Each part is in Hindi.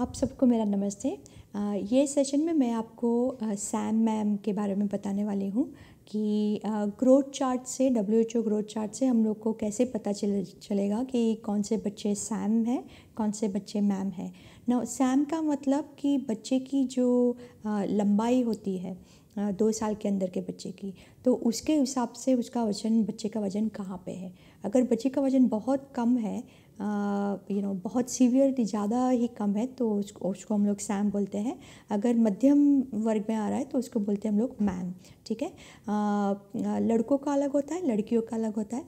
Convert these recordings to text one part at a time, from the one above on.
आप सबको मेरा नमस्ते ये सेशन में मैं आपको सैम मैम के बारे में बताने वाली हूँ कि ग्रोथ चार्ट से W H O growth chart से हम लोग को कैसे पता चल चलेगा कि कौन से बच्चे सैम है कौन से बच्चे मैम हैं ना सैम का मतलब कि बच्चे की जो लंबाई होती है दो साल के अंदर के बच्चे की तो उसके हिसाब से उसका वजन बच्चे का वज़न कहाँ पे है अगर बच्चे का वज़न बहुत कम है यू नो बहुत सीवियर ज़्यादा ही कम है तो उसको उसको हम लोग सैम बोलते हैं अगर मध्यम वर्ग में आ रहा है तो उसको बोलते हैं हम लोग मैम ठीक है लड़कों का अलग होता है लड़कियों का अलग होता है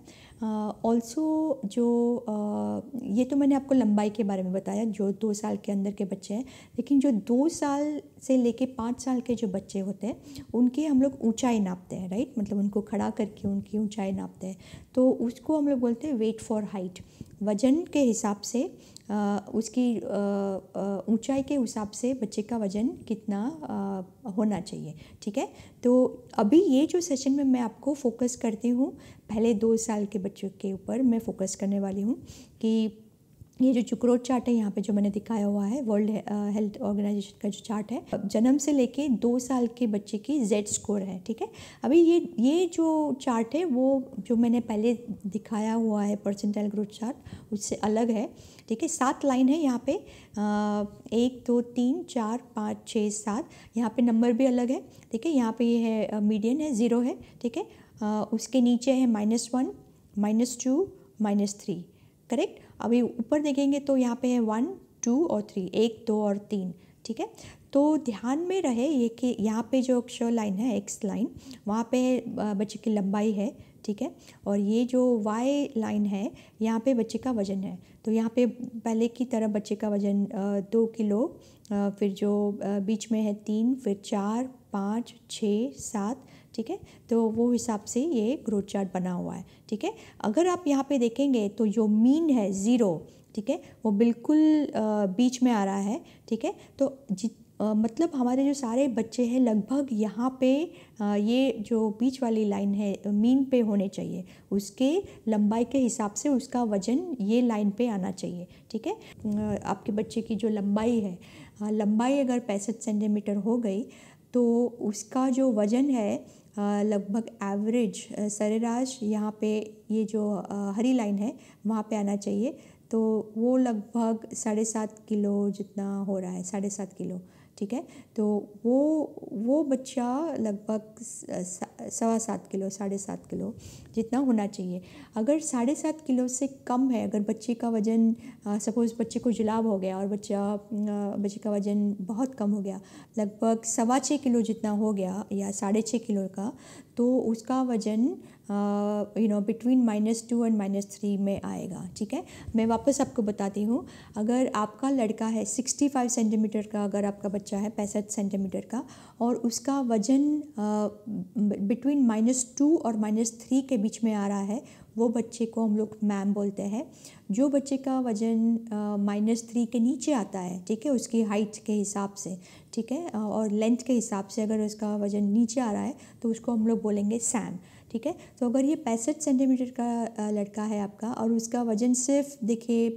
ऑल्सो जो आ, ये तो मैंने आपको लंबाई के बारे में बताया जो दो साल के अंदर के बच्चे हैं लेकिन जो दो साल से लेके पाँच साल के जो बच्चे होते हैं उनके हम लोग ऊंचाई नापते हैं राइट मतलब उनको खड़ा करके उनकी ऊंचाई नापते हैं तो उसको हम लोग बोलते हैं वेट फॉर हाइट वज़न के हिसाब से उसकी ऊंचाई के हिसाब से बच्चे का वज़न कितना होना चाहिए ठीक है तो अभी ये जो सेशन में मैं आपको फोकस करती हूँ पहले दो साल के बच्चों के ऊपर मैं फोकस करने वाली हूँ कि ये जो चुक्रोट चार्ट है यहाँ पे जो मैंने दिखाया हुआ है वर्ल्ड हेल्थ ऑर्गेनाइजेशन का जो चार्ट है जन्म से लेके दो साल के बच्चे की जेड स्कोर है ठीक है अभी ये ये जो चार्ट है वो जो मैंने पहले दिखाया हुआ है परसेंटाइल ग्रोथ चार्ट उससे अलग है ठीक है सात लाइन है यहाँ पे आ, एक दो तीन चार पाँच छः सात यहाँ पे नंबर भी अलग है ठीक है यहाँ पे ये है मीडियन है ज़ीरो है ठीक है उसके नीचे है minus one minus two minus three correct अभी ऊपर देखेंगे तो यहाँ पे है वन टू और थ्री एक दो और तीन ठीक है तो ध्यान में रहे ये कि यहाँ पे जो अक्षर लाइन है एक्स लाइन वहाँ पे बच्चे की लंबाई है ठीक है और ये जो वाई लाइन है यहाँ पे बच्चे का वज़न है तो यहाँ पे पहले की तरह बच्चे का वज़न दो किलो फिर जो बीच में है तीन फिर चार पाँच छः सात ठीक है तो वो हिसाब से ये ग्रोथ चार्ट बना हुआ है ठीक है अगर आप यहाँ पे देखेंगे तो जो मीन है ज़ीरो ठीक है वो बिल्कुल बीच में आ रहा है ठीक है तो जित मतलब हमारे जो सारे बच्चे हैं लगभग यहाँ पे ये जो बीच वाली लाइन है मीन पे होने चाहिए उसके लंबाई के हिसाब से उसका वजन ये लाइन पे आना चाहिए ठीक है आपके बच्चे की जो लंबाई है लंबाई अगर पैंसठ सेंटीमीटर हो गई तो उसका जो वज़न है लगभग एवरेज सरेराज यहाँ पे ये जो हरी लाइन है वहाँ पे आना चाहिए तो वो लगभग साढ़े सात किलो जितना हो रहा है साढ़े सात किलो ठीक है तो वो वो बच्चा लगभग सवा सात किलो साढ़े सात किलो जितना होना चाहिए अगर साढ़े सात किलो से कम है अगर बच्चे का वज़न सपोज़ बच्चे को जुलाब हो गया और बच्चा बच्चे का वज़न बहुत कम हो गया लगभग सवा छः किलो जितना हो गया या साढ़े छः किलो का तो उसका वज़न you know between minus two and minus three में आएगा ठीक है मैं वापस आपको बताती हूँ अगर आपका लड़का है सिक्सटी फाइव सेंटीमीटर का अगर आपका बच्चा है पैंसठ सेंटीमीटर का और उसका वज़न बिटवीन माइनस टू और माइनस थ्री के बीच में आ रहा है वो बच्चे को हम लोग मैम बोलते हैं जो बच्चे का वज़न माइनस थ्री के नीचे आता है ठीक है उसकी हाइट के हिसाब से ठीक है और लेंथ के हिसाब से अगर उसका वज़न नीचे आ रहा है तो उसको हम लोग बोलेंगे सैम ठीक है तो अगर ये पैंसठ सेंटीमीटर का लड़का है आपका और उसका वज़न सिर्फ देखिए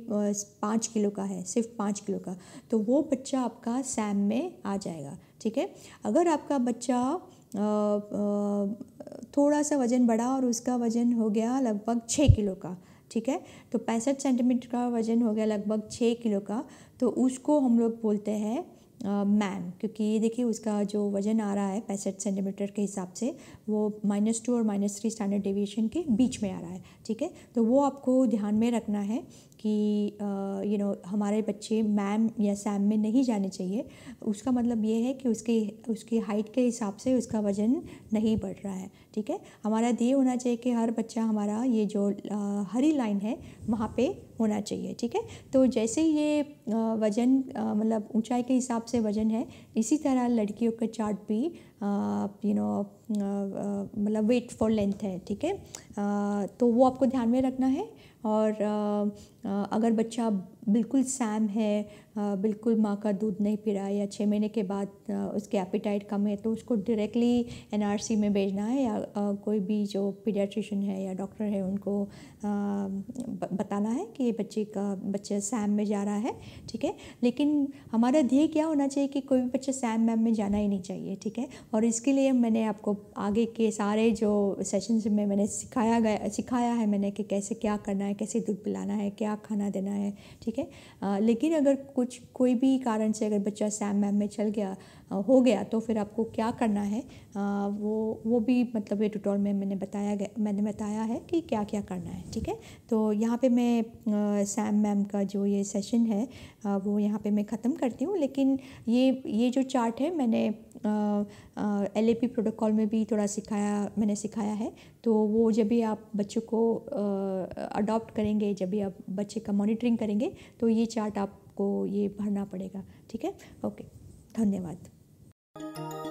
पाँच किलो का है सिर्फ पाँच किलो का तो वो बच्चा आपका सैम में आ जाएगा ठीक है अगर आपका बच्चा आ, आ, थोड़ा सा वज़न बढ़ा और उसका वज़न हो गया लगभग छः किलो का ठीक है तो पैंसठ सेंटीमीटर का वज़न हो गया लगभग छः किलो का तो उसको हम लोग बोलते हैं मैन क्योंकि ये देखिए उसका जो वजन आ रहा है पैंसठ सेंटीमीटर के हिसाब से वो माइनस टू और माइनस थ्री स्टैंडर्ड डेविएशन के बीच में आ रहा है ठीक है तो वो आपको ध्यान में रखना है कि यू नो हमारे बच्चे मैम या सैम में नहीं जाने चाहिए उसका मतलब ये है कि उसके उसकी हाइट के हिसाब से उसका वज़न नहीं बढ़ रहा है ठीक है हमारा ये होना चाहिए कि हर बच्चा हमारा ये जो uh, हरी लाइन है वहाँ पे होना चाहिए ठीक है तो जैसे ये वज़न मतलब ऊंचाई के हिसाब से से वजन है इसी तरह लड़कियों का चार्ट भी यू नो मतलब वेट फॉर लेंथ है ठीक है तो वो आपको ध्यान में रखना है और अगर बच्चा बिल्कुल सैम है बिल्कुल माँ का दूध नहीं पिरा या छः महीने के बाद उसके एपिटाइट कम है तो उसको डायरेक्टली एनआरसी में भेजना है या कोई भी जो पीडियाट्रिशन है या डॉक्टर है उनको बताना है कि बच्चे का बच्चा सैम में जा रहा है ठीक है लेकिन हमारा ध्येय क्या होना चाहिए कि कोई भी बच्चा सैम मैम में जाना ही नहीं चाहिए ठीक है और इसके लिए मैंने आपको आगे के सारे जो सेशंस में मैंने सिखाया गया सिखाया है मैंने कि कैसे क्या करना है कैसे दूध पिलाना है क्या खाना देना है ठीक है लेकिन अगर कुछ कोई भी कारण से अगर बच्चा सैम मैम में चल गया आ, हो गया तो फिर आपको क्या करना है आ, वो वो भी मतलब ये ट्यूटोरियल में मैंने बताया गया मैंने बताया है कि क्या क्या करना है ठीक है तो यहाँ पे मैं सैम मैम का जो ये सेशन है वो यहाँ पे मैं ख़त्म करती हूँ लेकिन ये ये जो चार्ट है मैंने एल प्रोटोकॉल में भी थोड़ा सिखाया मैंने सिखाया है तो वो जब भी आप बच्चों को अडॉप्ट करेंगे जब भी आप बच्चे का मॉनिटरिंग करेंगे तो ये चार्ट आपको ये भरना पड़ेगा ठीक है ओके धन्यवाद